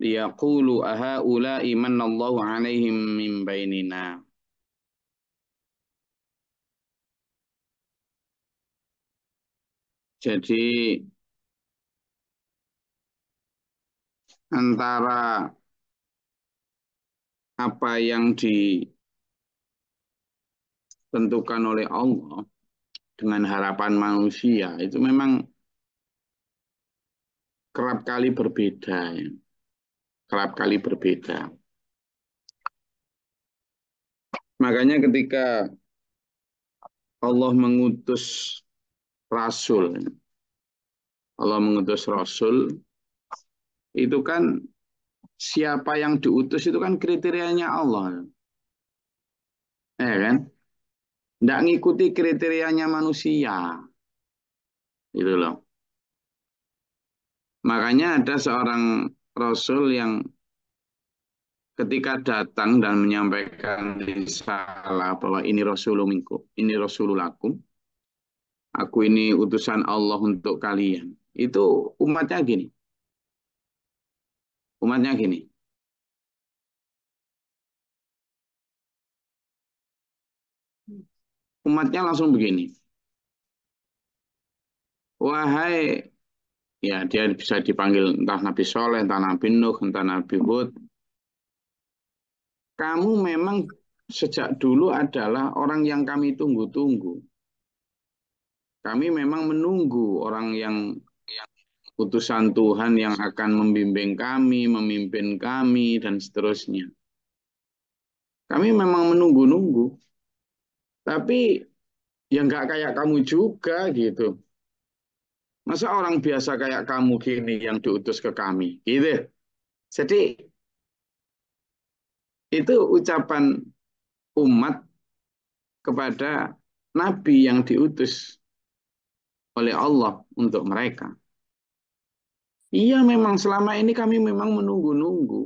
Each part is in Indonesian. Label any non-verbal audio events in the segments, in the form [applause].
liyaqulu ahaula'i manallahu alaihim min bainina. Jadi antara apa yang ditentukan oleh Allah dengan harapan manusia itu memang kerap kali berbeda. Ya kerap kali berbeda. Makanya ketika Allah mengutus rasul, Allah mengutus rasul, itu kan siapa yang diutus itu kan kriterianya Allah. Ya kan? Tidak ngikuti kriterianya manusia. Itu loh. Makanya ada seorang Rasul yang ketika datang dan menyampaikan risalah bahwa ini Rasulullah minku ini Rasululakum, aku ini utusan Allah untuk kalian. Itu umatnya gini. Umatnya gini. Umatnya langsung begini. Wahai ya dia bisa dipanggil entah Nabi Soleh, entah Nabi Nuh, entah Nabi Hud. Kamu memang sejak dulu adalah orang yang kami tunggu-tunggu. Kami memang menunggu orang yang, yang utusan Tuhan yang akan membimbing kami, memimpin kami, dan seterusnya. Kami memang menunggu-nunggu. Tapi yang nggak kayak kamu juga gitu Masa orang biasa kayak kamu gini yang diutus ke kami? Gitu. Jadi itu ucapan umat kepada nabi yang diutus oleh Allah untuk mereka. Iya memang selama ini kami memang menunggu-nunggu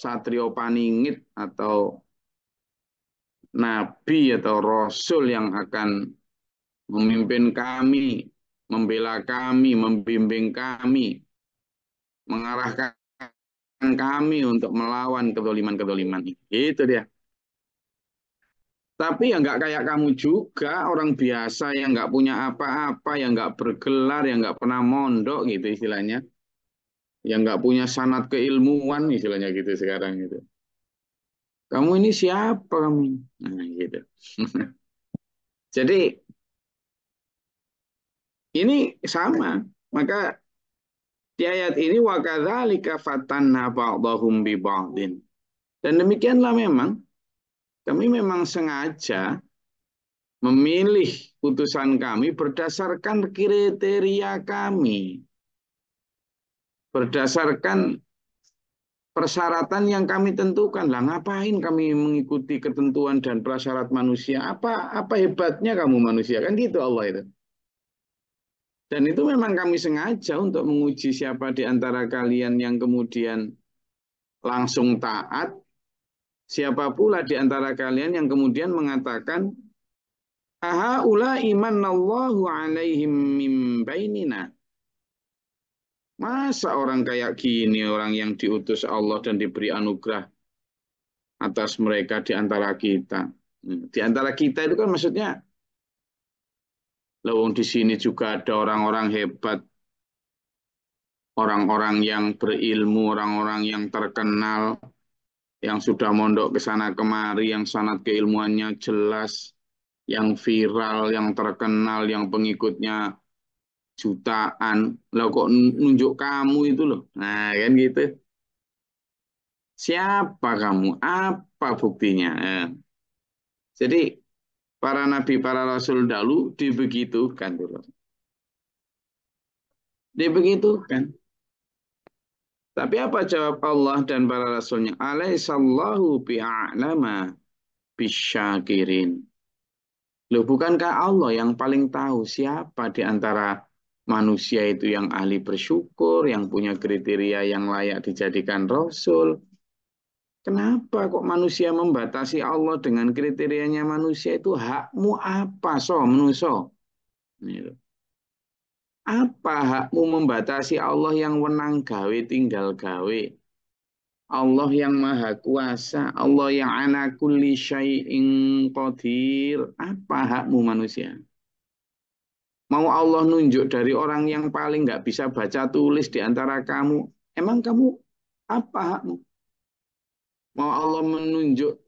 satrio paningit atau nabi atau rasul yang akan memimpin kami membela kami, membimbing kami, mengarahkan kami untuk melawan kedoliman-kedoliman ini. Itu dia. Tapi yang nggak kayak kamu juga, orang biasa yang nggak punya apa-apa, yang nggak bergelar, yang nggak pernah mondok gitu istilahnya. Yang nggak punya sanat keilmuan istilahnya gitu sekarang gitu. Kamu ini siapa kamu? Nah gitu. [laughs] Jadi ini sama. Maka di ayat ini wakadzalika fatanna ba'dahum bi ba'din. Dan demikianlah memang kami memang sengaja memilih putusan kami berdasarkan kriteria kami. Berdasarkan persyaratan yang kami tentukan. Lah ngapain kami mengikuti ketentuan dan prasyarat manusia? Apa apa hebatnya kamu manusia? Kan gitu Allah itu. Dan itu memang kami sengaja untuk menguji siapa di antara kalian yang kemudian langsung taat, siapa pula di antara kalian yang kemudian mengatakan, Aha ula Allahu alaihim mim bainina. Masa orang kayak gini, orang yang diutus Allah dan diberi anugerah atas mereka di antara kita. Di antara kita itu kan maksudnya Lawang di sini juga ada orang-orang hebat, orang-orang yang berilmu, orang-orang yang terkenal, yang sudah mondok ke sana kemari, yang sangat keilmuannya jelas, yang viral, yang terkenal, yang pengikutnya jutaan. Lah kok nunjuk kamu itu loh. Nah, kan gitu. Siapa kamu? Apa buktinya? Eh. Jadi para nabi, para rasul dahulu dibegitukan. Dibegitukan. Tapi apa jawab Allah dan para rasulnya? Alaihissallahu bi'a'lama bisyakirin. Loh, bukankah Allah yang paling tahu siapa di antara manusia itu yang ahli bersyukur, yang punya kriteria yang layak dijadikan rasul, Kenapa kok manusia membatasi Allah dengan kriterianya manusia itu hakmu apa so menuso? Gitu. Apa hakmu membatasi Allah yang wenang gawe tinggal gawe? Allah yang maha kuasa, Allah yang ana syai'in qadir. Apa hakmu manusia? Mau Allah nunjuk dari orang yang paling nggak bisa baca tulis di antara kamu, emang kamu apa hakmu? Mau Allah menunjuk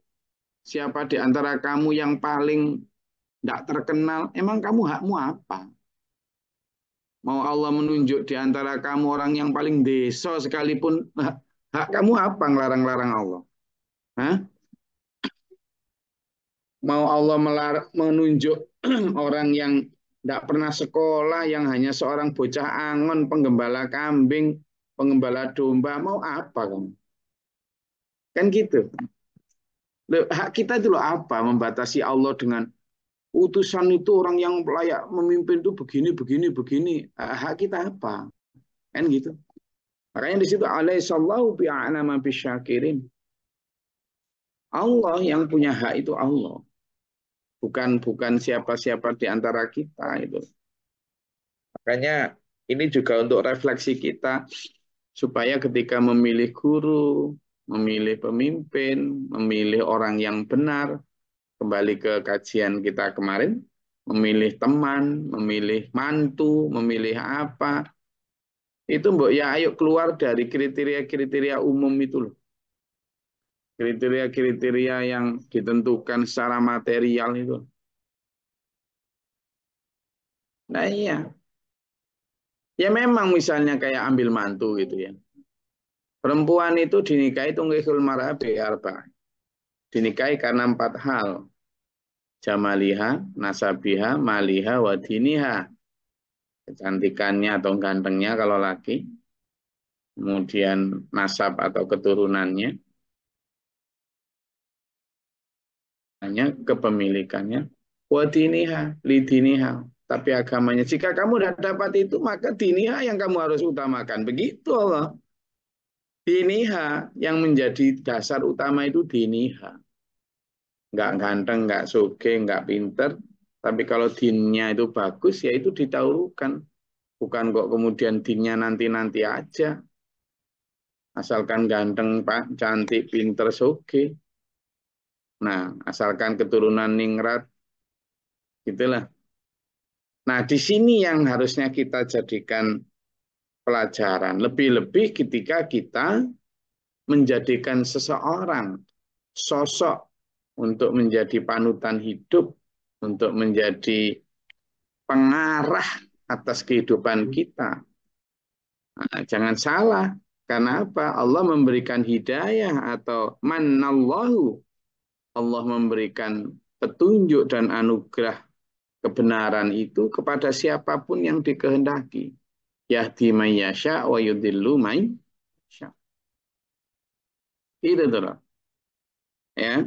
siapa di antara kamu yang paling tidak terkenal, emang kamu hakmu apa? Mau Allah menunjuk di antara kamu orang yang paling deso sekalipun, hak, hak kamu apa ngelarang-larang Allah? Hah? Mau Allah menunjuk [clears throat] orang yang tidak pernah sekolah, yang hanya seorang bocah angon, penggembala kambing, penggembala domba, mau apa kamu? Kan gitu. Loh, hak kita itu loh apa membatasi Allah dengan utusan itu orang yang layak memimpin itu begini begini begini hak kita apa kan gitu makanya di situ alaihissallahu bi'alama bisyakirin Allah yang punya hak itu Allah bukan bukan siapa-siapa di antara kita itu makanya ini juga untuk refleksi kita supaya ketika memilih guru memilih pemimpin, memilih orang yang benar, kembali ke kajian kita kemarin, memilih teman, memilih mantu, memilih apa. Itu Mbok ya ayo keluar dari kriteria-kriteria umum itu loh. Kriteria-kriteria yang ditentukan secara material itu. Nah iya. Ya memang misalnya kayak ambil mantu gitu ya. Perempuan itu dinikahi tunggihul marabi arba. Dinikahi karena empat hal. Jamaliha, nasabiha, maliha, wadiniha. Kecantikannya atau gantengnya kalau laki. Kemudian nasab atau keturunannya. Hanya kepemilikannya. Wadiniha, lidiniha, tapi agamanya. Jika kamu sudah dapat itu, maka diniha yang kamu harus utamakan. Begitu Allah diniha yang menjadi dasar utama itu diniha nggak ganteng nggak suge, nggak pinter tapi kalau dinnya itu bagus ya itu ditaulukan bukan kok kemudian dinnya nanti nanti aja asalkan ganteng pak cantik pinter suge. nah asalkan keturunan ningrat gitulah nah di sini yang harusnya kita jadikan pelajaran. Lebih-lebih ketika kita menjadikan seseorang sosok untuk menjadi panutan hidup, untuk menjadi pengarah atas kehidupan hmm. kita. Nah, jangan salah, karena apa? Allah memberikan hidayah atau manallahu. Allah memberikan petunjuk dan anugerah kebenaran itu kepada siapapun yang dikehendaki. Yahdi may yasha wa yudillu may yasha. Itu tuh. Ya.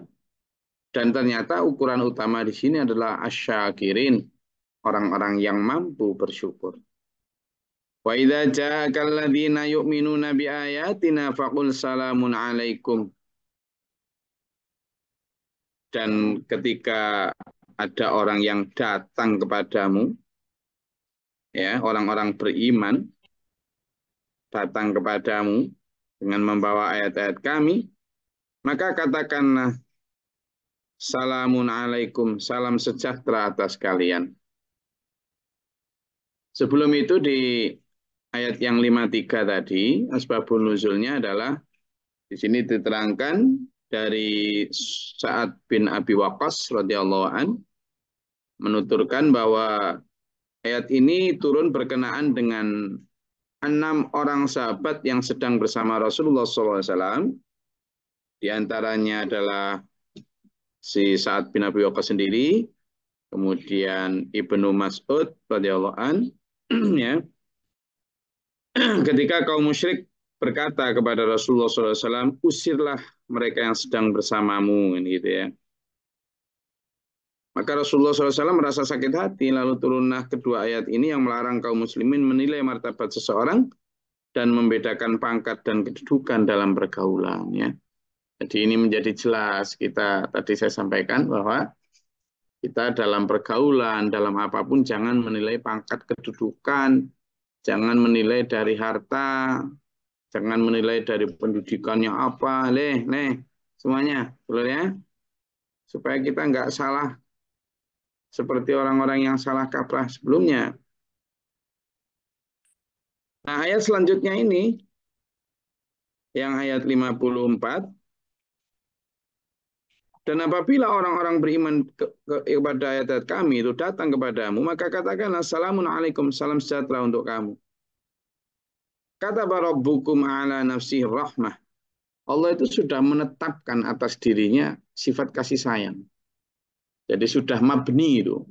Dan ternyata ukuran utama di sini adalah asyakirin, orang-orang yang mampu bersyukur. Wa idza ja'akal ladzina yu'minuna bi ayatina faqul salamun alaikum. Dan ketika ada orang yang datang kepadamu ya orang-orang beriman datang kepadamu dengan membawa ayat-ayat kami maka katakanlah salamun alaikum salam sejahtera atas kalian sebelum itu di ayat yang 53 tadi asbabun nuzulnya adalah di sini diterangkan dari saat bin Abi Waqqas radhiyallahu an menuturkan bahwa Ayat ini turun berkenaan dengan enam orang sahabat yang sedang bersama Rasulullah SAW. Di antaranya adalah si Sa'ad bin Abi Waqqas sendiri, kemudian Ibnu Mas'ud radhiyallahu an [clears throat] ya. [clears throat] Ketika kaum musyrik berkata kepada Rasulullah SAW, usirlah mereka yang sedang bersamamu, kan gitu ya. Maka Rasulullah SAW merasa sakit hati, lalu turunlah kedua ayat ini yang melarang kaum muslimin menilai martabat seseorang dan membedakan pangkat dan kedudukan dalam pergaulan. Ya. Jadi ini menjadi jelas kita tadi saya sampaikan bahwa kita dalam pergaulan, dalam apapun jangan menilai pangkat kedudukan, jangan menilai dari harta, jangan menilai dari pendidikannya apa, leh, leh, semuanya, boleh ya? Supaya kita nggak salah seperti orang-orang yang salah kaprah sebelumnya. Nah, ayat selanjutnya ini yang ayat 54 dan apabila orang-orang beriman ke, ke, kepada ayat-ayat kami itu datang kepadamu, maka katakanlah salamun alaikum, salam sejahtera untuk kamu. Kata barabbukum ala nafsi rahmah. Allah itu sudah menetapkan atas dirinya sifat kasih sayang. Jadi sudah mabni itu.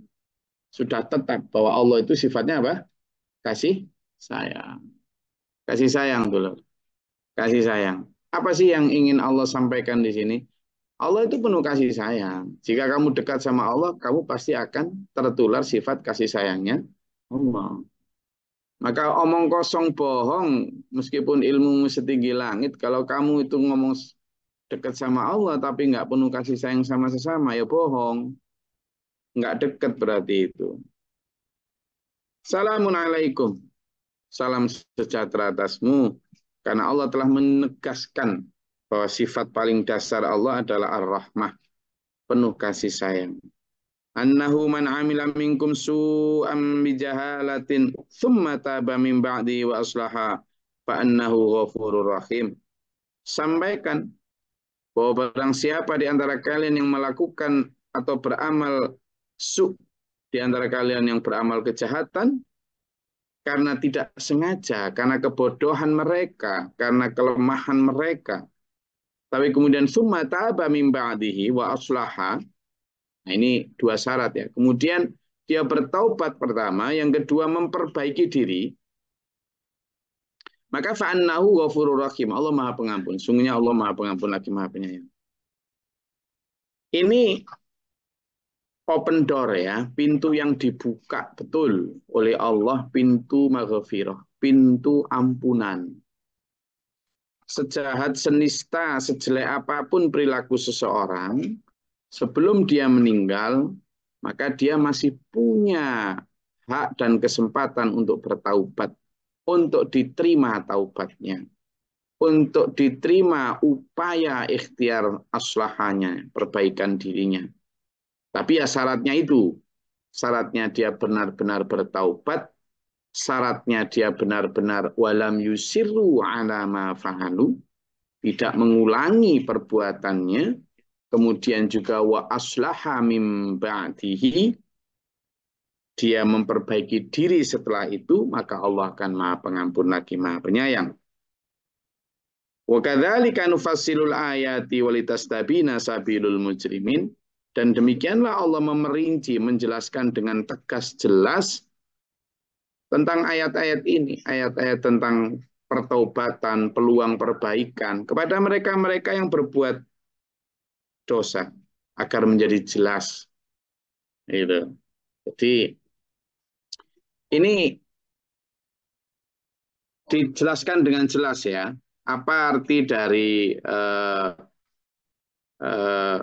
Sudah tetap bahwa Allah itu sifatnya apa? Kasih sayang. Kasih sayang dulu. Kasih sayang. Apa sih yang ingin Allah sampaikan di sini? Allah itu penuh kasih sayang. Jika kamu dekat sama Allah, kamu pasti akan tertular sifat kasih sayangnya Allah. Maka omong kosong bohong, meskipun ilmu setinggi langit, kalau kamu itu ngomong dekat sama Allah tapi nggak penuh kasih sayang sama sesama, ya bohong. Nggak dekat berarti itu. Assalamualaikum, Salam sejahtera atasmu. Karena Allah telah menegaskan bahwa sifat paling dasar Allah adalah ar-rahmah. Penuh kasih sayang. Annahu man amila minkum su'am bijahalatin thumma taba min ba'di wa aslaha fa'annahu ghafurur rahim. Sampaikan bahwa barang siapa di antara kalian yang melakukan atau beramal su di antara kalian yang beramal kejahatan karena tidak sengaja, karena kebodohan mereka, karena kelemahan mereka. Tapi kemudian summa taba min ba'dihi wa aslaha. Nah ini dua syarat ya. Kemudian dia bertaubat pertama, yang kedua memperbaiki diri. Maka fa'annahu ghafurur rahim. Allah Maha Pengampun. Sungguhnya Allah Maha Pengampun lagi Maha Penyayang. Ini open door ya, pintu yang dibuka betul oleh Allah, pintu maghfirah, pintu ampunan. Sejahat, senista, sejelek apapun perilaku seseorang, sebelum dia meninggal, maka dia masih punya hak dan kesempatan untuk bertaubat, untuk diterima taubatnya, untuk diterima upaya ikhtiar aslahannya, perbaikan dirinya tapi ya syaratnya itu, syaratnya dia benar-benar bertaubat, syaratnya dia benar-benar walam yusiru ma fahalu, tidak mengulangi perbuatannya, kemudian juga wa aslaha mim ba'dihi, dia memperbaiki diri setelah itu, maka Allah akan maha pengampun lagi maha penyayang. Wa kadzalika nufassilul ayati walitastabina sabilul mujrimin. Dan demikianlah Allah memerinci, menjelaskan dengan tegas jelas tentang ayat-ayat ini, ayat-ayat tentang pertobatan, peluang perbaikan kepada mereka-mereka yang berbuat dosa agar menjadi jelas. Itu. Jadi ini dijelaskan dengan jelas ya apa arti dari uh, uh,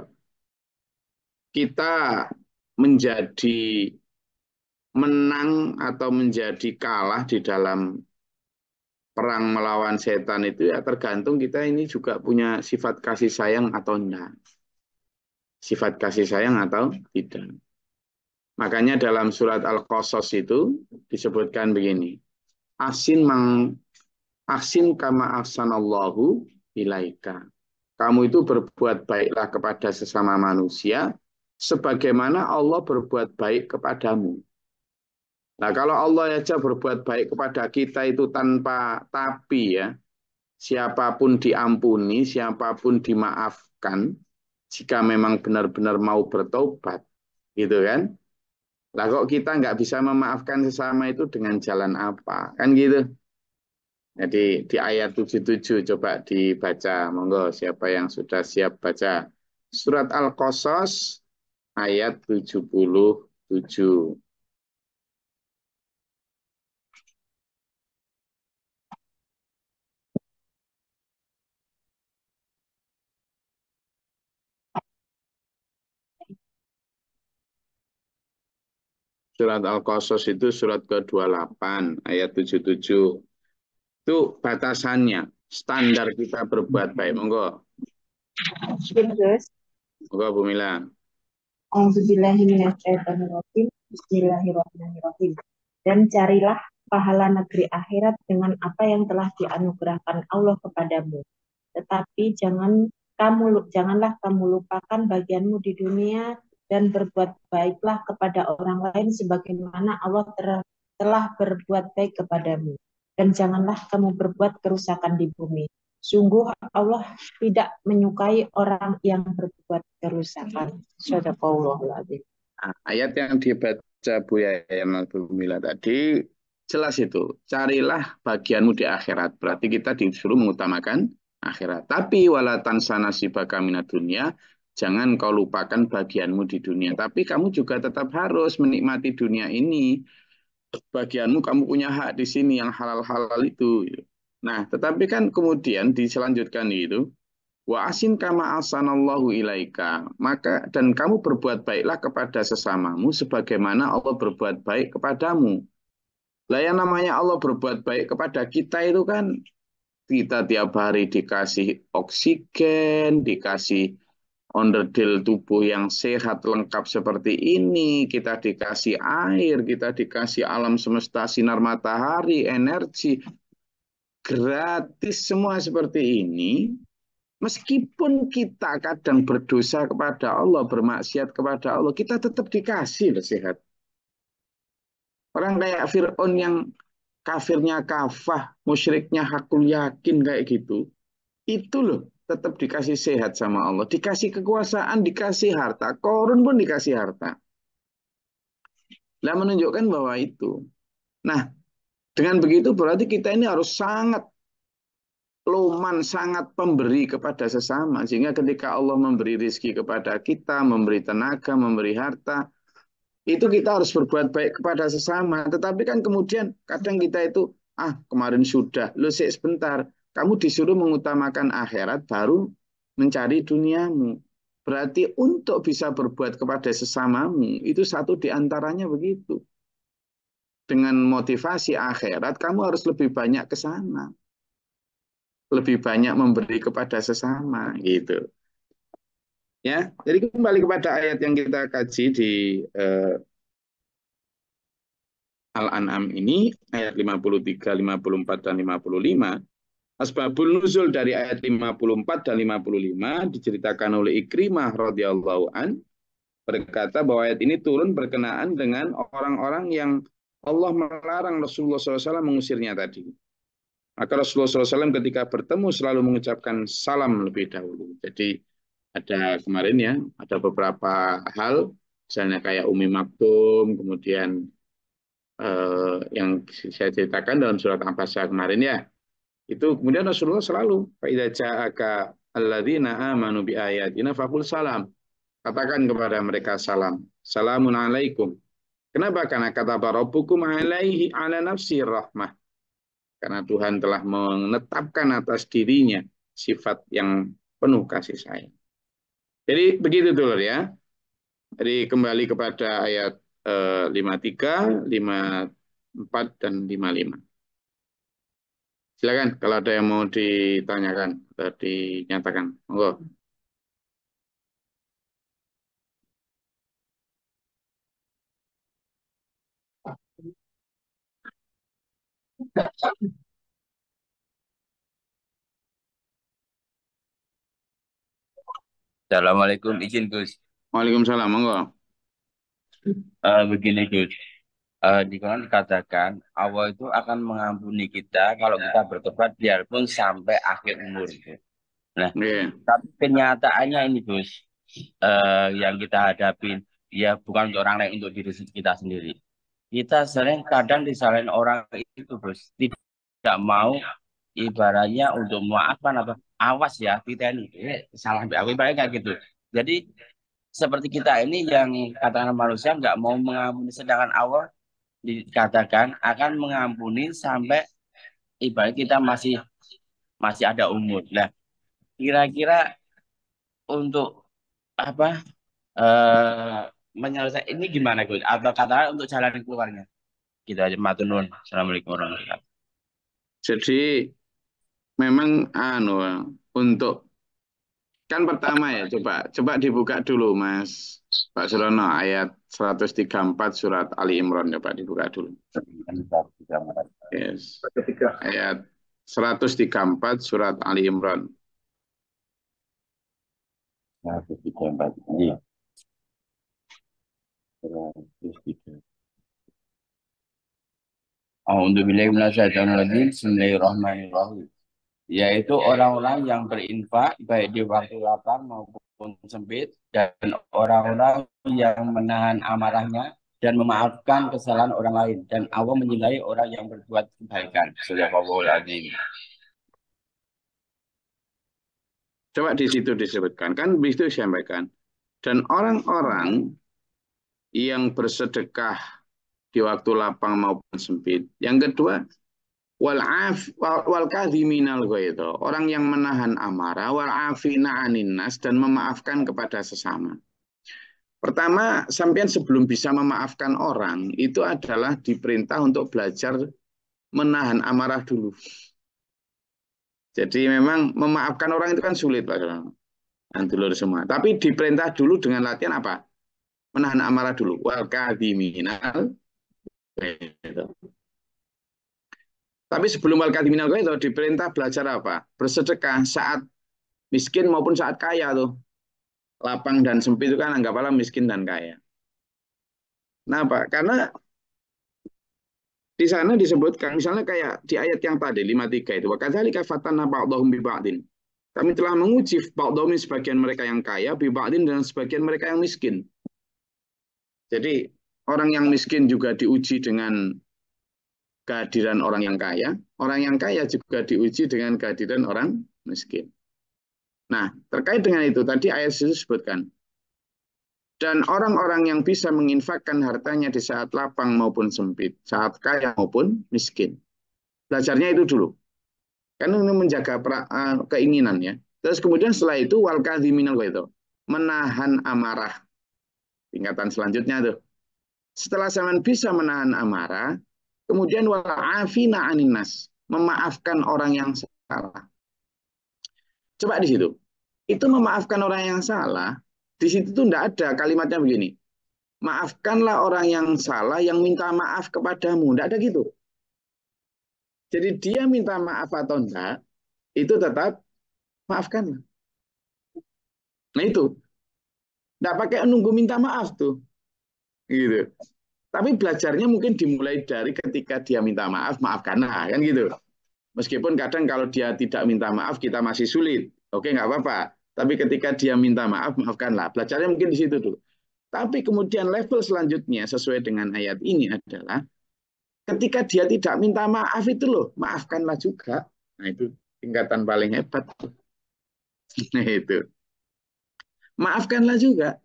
kita menjadi menang atau menjadi kalah di dalam perang melawan setan itu ya tergantung kita ini juga punya sifat kasih sayang atau enggak. Sifat kasih sayang atau tidak. Makanya dalam surat Al-Qasas itu disebutkan begini. Asin mang asin kama ahsanallahu ilaika. Kamu itu berbuat baiklah kepada sesama manusia sebagaimana Allah berbuat baik kepadamu. Nah, kalau Allah aja berbuat baik kepada kita itu tanpa tapi ya, siapapun diampuni, siapapun dimaafkan, jika memang benar-benar mau bertobat, gitu kan? Lah kok kita nggak bisa memaafkan sesama itu dengan jalan apa? Kan gitu. Jadi di ayat 77 coba dibaca. Monggo siapa yang sudah siap baca. Surat Al-Qasas ayat 77. Surat Al-Qasas itu surat ke-28 ayat 77. Itu batasannya, standar kita berbuat baik. Monggo. Monggo Bu Mila. Bismillahirrahmanirrahim. Dan carilah pahala negeri akhirat dengan apa yang telah dianugerahkan Allah kepadamu. Tetapi jangan kamu janganlah kamu lupakan bagianmu di dunia dan berbuat baiklah kepada orang lain sebagaimana Allah telah berbuat baik kepadamu. Dan janganlah kamu berbuat kerusakan di bumi. Sungguh Allah tidak menyukai orang yang berbuat kerusakan. Sadaqallahuladzim. Nah, ayat yang dibaca Bu Yayan Mila tadi jelas itu. Carilah bagianmu di akhirat. Berarti kita disuruh mengutamakan akhirat. Tapi walatan sana sibaka dunia, jangan kau lupakan bagianmu di dunia. Tapi kamu juga tetap harus menikmati dunia ini. Bagianmu kamu punya hak di sini yang halal-halal itu. Nah, tetapi kan kemudian diselanjutkan itu wa asin kama asanallahu ilaika maka dan kamu berbuat baiklah kepada sesamamu sebagaimana Allah berbuat baik kepadamu. Lah yang namanya Allah berbuat baik kepada kita itu kan kita tiap hari dikasih oksigen, dikasih onderdil tubuh yang sehat lengkap seperti ini, kita dikasih air, kita dikasih alam semesta sinar matahari, energi, gratis semua seperti ini, meskipun kita kadang berdosa kepada Allah, bermaksiat kepada Allah, kita tetap dikasih sehat Orang kayak Fir'aun yang kafirnya kafah, musyriknya hakul yakin kayak gitu, itu loh tetap dikasih sehat sama Allah. Dikasih kekuasaan, dikasih harta. Korun pun dikasih harta. Lah menunjukkan bahwa itu. Nah, dengan begitu berarti kita ini harus sangat loman, sangat pemberi kepada sesama. Sehingga ketika Allah memberi rizki kepada kita, memberi tenaga, memberi harta, itu kita harus berbuat baik kepada sesama. Tetapi kan kemudian kadang kita itu, ah kemarin sudah, lu sih sebentar. Kamu disuruh mengutamakan akhirat baru mencari duniamu. Berarti untuk bisa berbuat kepada sesamamu, itu satu diantaranya begitu dengan motivasi akhirat, kamu harus lebih banyak ke sana. Lebih banyak memberi kepada sesama gitu. Ya, jadi kembali kepada ayat yang kita kaji di eh, Al-An'am ini ayat 53, 54 dan 55. Asbabul nuzul dari ayat 54 dan 55 diceritakan oleh Ikrimah radhiyallahu an berkata bahwa ayat ini turun berkenaan dengan orang-orang yang Allah melarang Rasulullah SAW mengusirnya tadi. Maka Rasulullah SAW ketika bertemu selalu mengucapkan salam lebih dahulu. Jadi ada kemarin ya, ada beberapa hal, misalnya kayak Umi Maktum, kemudian eh, yang saya ceritakan dalam surat al kemarin ya, itu kemudian Rasulullah selalu faida ja'aka alladzina amanu bi ayatina fakul salam. Katakan kepada mereka salam. Salamun alaikum Kenapa? Karena kata Barobukum alaihi ala nafsi rahmah. Karena Tuhan telah menetapkan atas dirinya sifat yang penuh kasih sayang. Jadi begitu dulu ya. Jadi kembali kepada ayat eh, 53, 54, dan 55. Silakan kalau ada yang mau ditanyakan atau dinyatakan. Monggo. Assalamualaikum, izin Gus. Waalaikumsalam, monggo. Uh, begini Gus, uh, di Quran dikatakan Allah itu akan mengampuni kita kalau kita bertobat biarpun sampai akhir umur. Nah, iya. tapi kenyataannya ini Gus, uh, yang kita hadapi ya bukan untuk orang lain, untuk diri kita sendiri. Kita sering kadang disalahin orang itu bos tidak mau ibaratnya untuk maafkan apa awas ya kita ini eh, salah aku ibaratnya kayak gitu jadi seperti kita ini yang katakan manusia nggak mau mengampuni sedangkan Allah dikatakan akan mengampuni sampai ibarat kita masih masih ada umur. Nah, kira-kira untuk apa eh, menyelesaikan ini gimana Gus? Atau katakan untuk jalan keluarnya? Kita aja matunun. Assalamualaikum warahmatullahi wabarakatuh. Jadi memang anu untuk kan pertama ya coba coba dibuka dulu Mas Pak Surono ayat 134 surat Ali Imran coba dibuka dulu. Yes. Ayat 134 surat Ali Imran. 134. ya 134. A'udzubillahiminasyaitonirrajim. Bismillahirrahmanirrahim. Yaitu orang-orang yang berinfak baik di waktu lapang maupun sempit dan orang-orang yang menahan amarahnya dan memaafkan kesalahan orang lain dan Allah menilai orang yang berbuat kebaikan. Astagfirullahaladzim. Coba di situ disebutkan kan begitu sampaikan. Dan orang-orang yang bersedekah di waktu lapang maupun sempit. Yang kedua, wal af wal kadhiminal orang yang menahan amarah wal afina anin nas dan memaafkan kepada sesama. Pertama, sampean sebelum bisa memaafkan orang itu adalah diperintah untuk belajar menahan amarah dulu. Jadi memang memaafkan orang itu kan sulit Pak Antulur semua. Tapi diperintah dulu dengan latihan apa? Menahan amarah dulu. Wal kadhiminal itu. Tapi sebelum wal kadiminal itu diperintah belajar apa? Bersedekah saat miskin maupun saat kaya tuh. Lapang dan sempit itu kan anggaplah miskin dan kaya. Nah, Pak, Karena di sana disebutkan misalnya kayak di ayat yang tadi 53 itu wakadzalika fatanna ba'dhum bi Kami telah menguji ba'dhum sebagian mereka yang kaya bi dan sebagian mereka yang miskin. Jadi Orang yang miskin juga diuji dengan kehadiran orang yang kaya. Orang yang kaya juga diuji dengan kehadiran orang miskin. Nah, terkait dengan itu, tadi ayat itu sebutkan. Dan orang-orang yang bisa menginfakkan hartanya di saat lapang maupun sempit, saat kaya maupun miskin. Belajarnya itu dulu. Karena ini menjaga pra, uh, keinginan ya. Terus kemudian setelah itu, wal itu, menahan amarah. Tingkatan selanjutnya tuh setelah zaman bisa menahan amarah, kemudian wa'afina aninas, memaafkan orang yang salah. Coba di situ. Itu memaafkan orang yang salah, di situ tuh enggak ada kalimatnya begini. Maafkanlah orang yang salah yang minta maaf kepadamu. Enggak ada gitu. Jadi dia minta maaf atau enggak, itu tetap maafkanlah. Nah itu. Enggak pakai nunggu minta maaf tuh gitu tapi belajarnya mungkin dimulai dari ketika dia minta maaf maafkan nah kan gitu meskipun kadang kalau dia tidak minta maaf kita masih sulit oke nggak apa-apa tapi ketika dia minta maaf maafkanlah belajarnya mungkin di situ dulu tapi kemudian level selanjutnya sesuai dengan ayat ini adalah ketika dia tidak minta maaf itu loh, maafkanlah juga. Nah itu tingkatan paling hebat. [laughs] Nah itu. Maafkanlah juga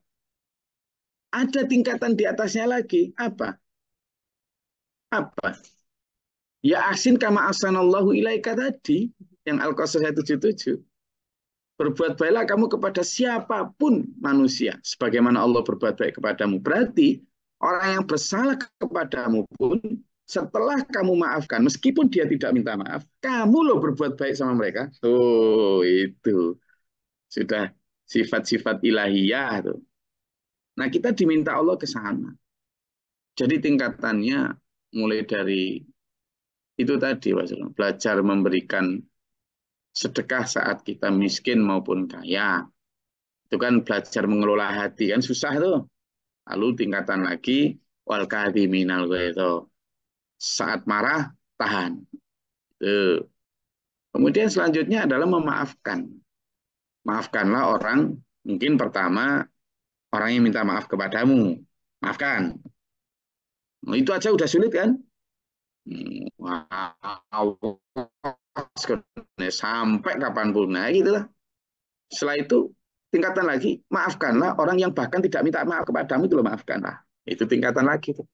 ada tingkatan di atasnya lagi. Apa? Apa? Ya asin kama asanallahu ilaika tadi. Yang Al-Qasr 177. Berbuat baiklah kamu kepada siapapun manusia. Sebagaimana Allah berbuat baik kepadamu. Berarti orang yang bersalah kepadamu pun setelah kamu maafkan, meskipun dia tidak minta maaf, kamu loh berbuat baik sama mereka. Oh, itu. Sudah sifat-sifat ilahiyah tuh. Nah, kita diminta Allah ke sana. Jadi tingkatannya mulai dari itu tadi, belajar memberikan sedekah saat kita miskin maupun kaya. Itu kan belajar mengelola hati kan susah tuh. Lalu tingkatan lagi wal minal itu Saat marah tahan. Tuh. Kemudian selanjutnya adalah memaafkan. Maafkanlah orang mungkin pertama orang yang minta maaf kepadamu, maafkan. Nah, itu aja udah sulit kan? Hmm, sampai kapanpun. Nah, gitulah. Setelah itu tingkatan lagi, maafkanlah orang yang bahkan tidak minta maaf kepadamu itu loh maafkanlah. Itu tingkatan lagi tuh.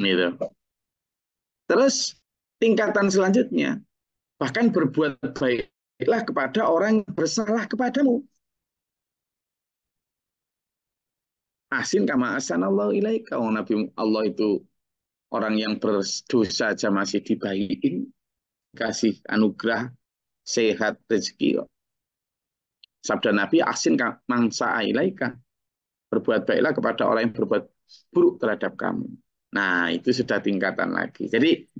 Gitu. Terus tingkatan selanjutnya, bahkan berbuat baiklah kepada orang yang bersalah kepadamu. Asin kama asan Allah ilaika. Oh, Nabi Allah itu orang yang berdosa aja masih dibayiin. Kasih anugerah, sehat, rezeki. Sabda Nabi, asin mangsa ilaika. Berbuat baiklah kepada orang yang berbuat buruk terhadap kamu. Nah, itu sudah tingkatan lagi. Jadi,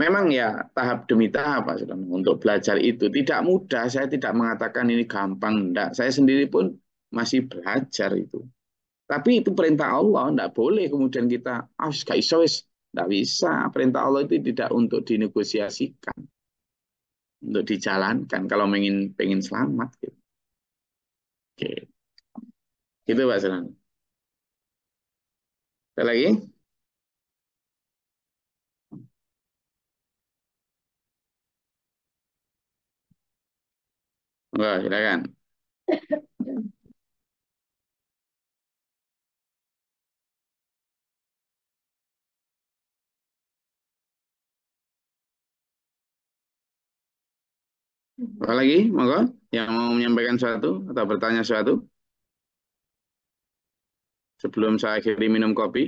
memang ya tahap demi tahap sudah untuk belajar itu. Tidak mudah, saya tidak mengatakan ini gampang. Enggak. Saya sendiri pun masih belajar itu. Tapi itu perintah Allah, tidak boleh kemudian kita, ah, gak iso Tidak bisa, perintah Allah itu tidak untuk dinegosiasikan. Untuk dijalankan, kalau ingin, pengen selamat. Gitu. Oke. Gitu Pak Selan. Ada lagi? Enggak, silakan. [laughs] Apa lagi? Monggo yang mau menyampaikan sesuatu atau bertanya sesuatu? Sebelum saya akhiri minum kopi.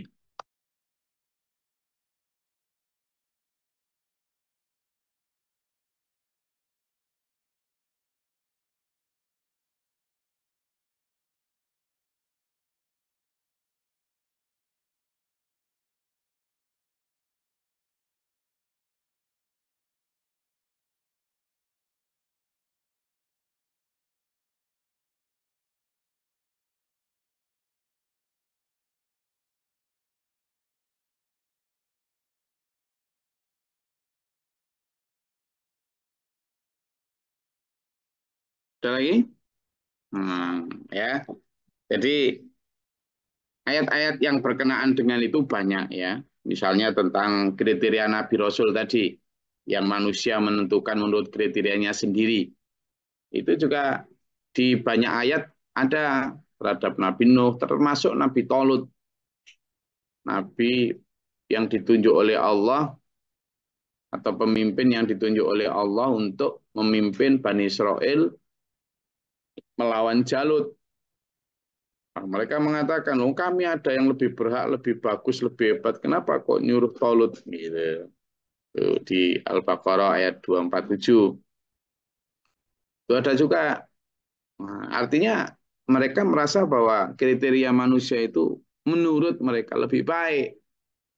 Ada lagi? Hmm, ya. Jadi ayat-ayat yang berkenaan dengan itu banyak ya. Misalnya tentang kriteria Nabi Rasul tadi yang manusia menentukan menurut kriterianya sendiri. Itu juga di banyak ayat ada terhadap Nabi Nuh, termasuk Nabi Tolut. Nabi yang ditunjuk oleh Allah atau pemimpin yang ditunjuk oleh Allah untuk memimpin Bani Israel melawan Jalut. Nah, mereka mengatakan, oh, kami ada yang lebih berhak, lebih bagus, lebih hebat. Kenapa kok nyuruh Tolut? Gitu. di Al-Baqarah ayat 247. Itu ada juga. Nah, artinya mereka merasa bahwa kriteria manusia itu menurut mereka lebih baik.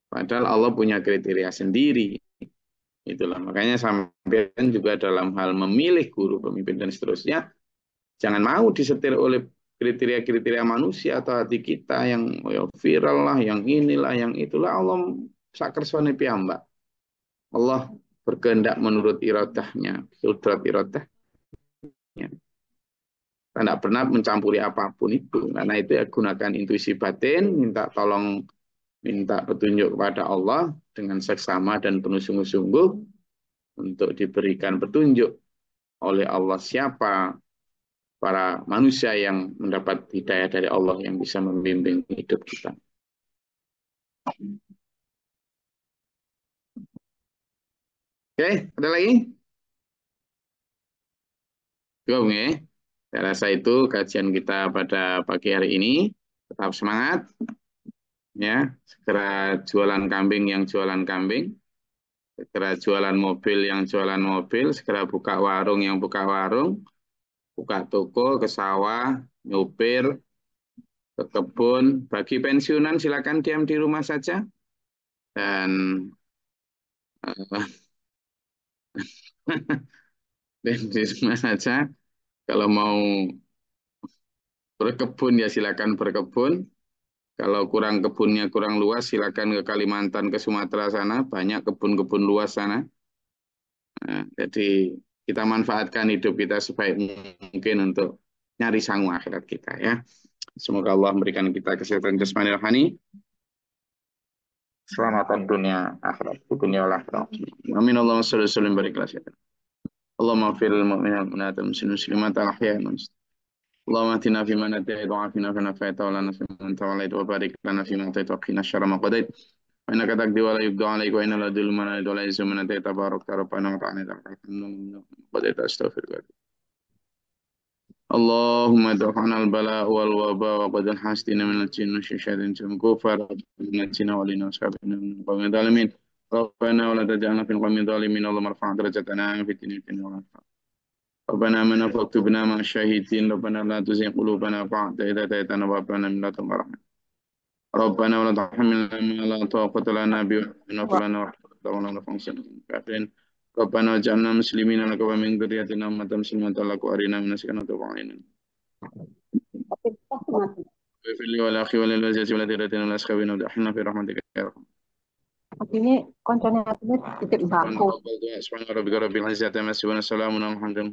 Padahal Allah punya kriteria sendiri. Itulah makanya sampai juga dalam hal memilih guru, pemimpin dan seterusnya Jangan mau disetir oleh kriteria-kriteria manusia atau hati kita yang oh ya, viral lah, yang inilah, yang itulah. Allah sakersone piambak. Allah berkehendak menurut iradahnya, kudrat iradahnya. Ya. tidak pernah mencampuri apapun itu. Karena itu ya gunakan intuisi batin, minta tolong, minta petunjuk kepada Allah dengan seksama dan penuh sungguh-sungguh untuk diberikan petunjuk oleh Allah siapa para manusia yang mendapat hidayah dari Allah yang bisa membimbing hidup kita. Oke, okay, ada lagi? Cukup ya. Saya rasa itu kajian kita pada pagi hari ini. Tetap semangat. Ya, segera jualan kambing yang jualan kambing. Segera jualan mobil yang jualan mobil, segera buka warung yang buka warung buka toko, ke sawah, nyopir, ke kebun. Bagi pensiunan silakan diam di rumah saja dan uh, [laughs] di rumah saja. Kalau mau berkebun ya silakan berkebun. Kalau kurang kebunnya kurang luas, silakan ke Kalimantan, ke Sumatera sana, banyak kebun-kebun luas sana. Nah, jadi kita manfaatkan hidup kita sebaik mungkin untuk nyari sang akhirat kita ya. Semoga Allah memberikan kita kesehatan jasmani rohani. Selamatan dunia akhirat, dunia wal akhirat. Amin Allahumma shalli sallim barik Allahumma fil mu'minina minat muslimin muslimat ahya fi اهدنا فيمن wa lana fi عافيت ولا wa barik lana fi wa qina ma Wainna katak takdiwa la yugga alaik wainna la dhulmana la dhulai zhumana te tabarok Allahumma dafa'na al-bala wal waba wa qad hastina min al-jinn wa shashadin jam kufar min al-jinn wa lina ashabin min al-qawmi dhalimin Rabbana wa la taja'na fin qawmi mana faktubna ma'ashahidin Rabbana la tuzin qulubana fa'a ta'idha ta'idha nababana min latum ربنا ولا تحملنا ما لا طاقة لنا به واعف عنا واحفظنا ربنا مسلمين لك ومن ذريتنا أمة مسلمة لك وأرنا من وعينا في رحمتك يا رحمة Ini titik baku. Subhanallah rabbil alaikum